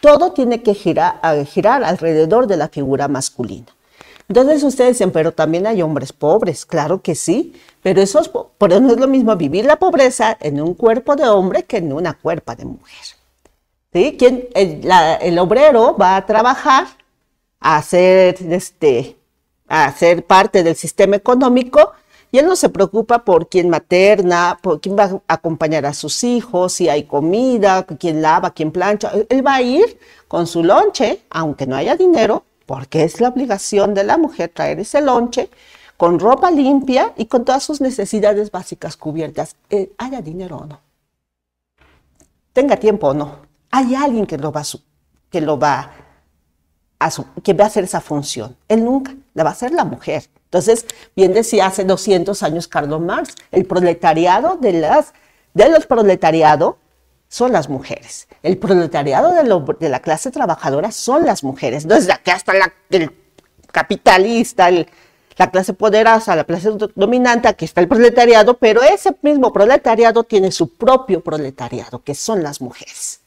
Todo tiene que girar, alrededor de la figura masculina. Entonces ustedes dicen, pero también hay hombres pobres, claro que sí, pero, eso no es lo mismo vivir la pobreza en un cuerpo de hombre que en una cuerpa de mujer. ¿Sí? el, obrero va a trabajar, a hacer este, a ser parte del sistema económico, y él no se preocupa por quién materna, por quién va a acompañar a sus hijos, si hay comida, quién lava, quién plancha. Él va a ir con su lonche, aunque no haya dinero, porque es la obligación de la mujer traer ese lonche, con ropa limpia y con todas sus necesidades básicas cubiertas, eh, haya dinero o no. Tenga tiempo o no. Hay alguien que lo va a, que lo va a que va a hacer esa función. Él nunca, la va a hacer la mujer. Entonces, bien decía hace 200 años Carlos Marx, el proletariado de, las, de los proletariado son las mujeres. El proletariado de, la clase trabajadora son las mujeres. No es de hasta el capitalista, la clase poderosa, la clase dominante, aquí está el proletariado, pero ese mismo proletariado tiene su propio proletariado, que son las mujeres.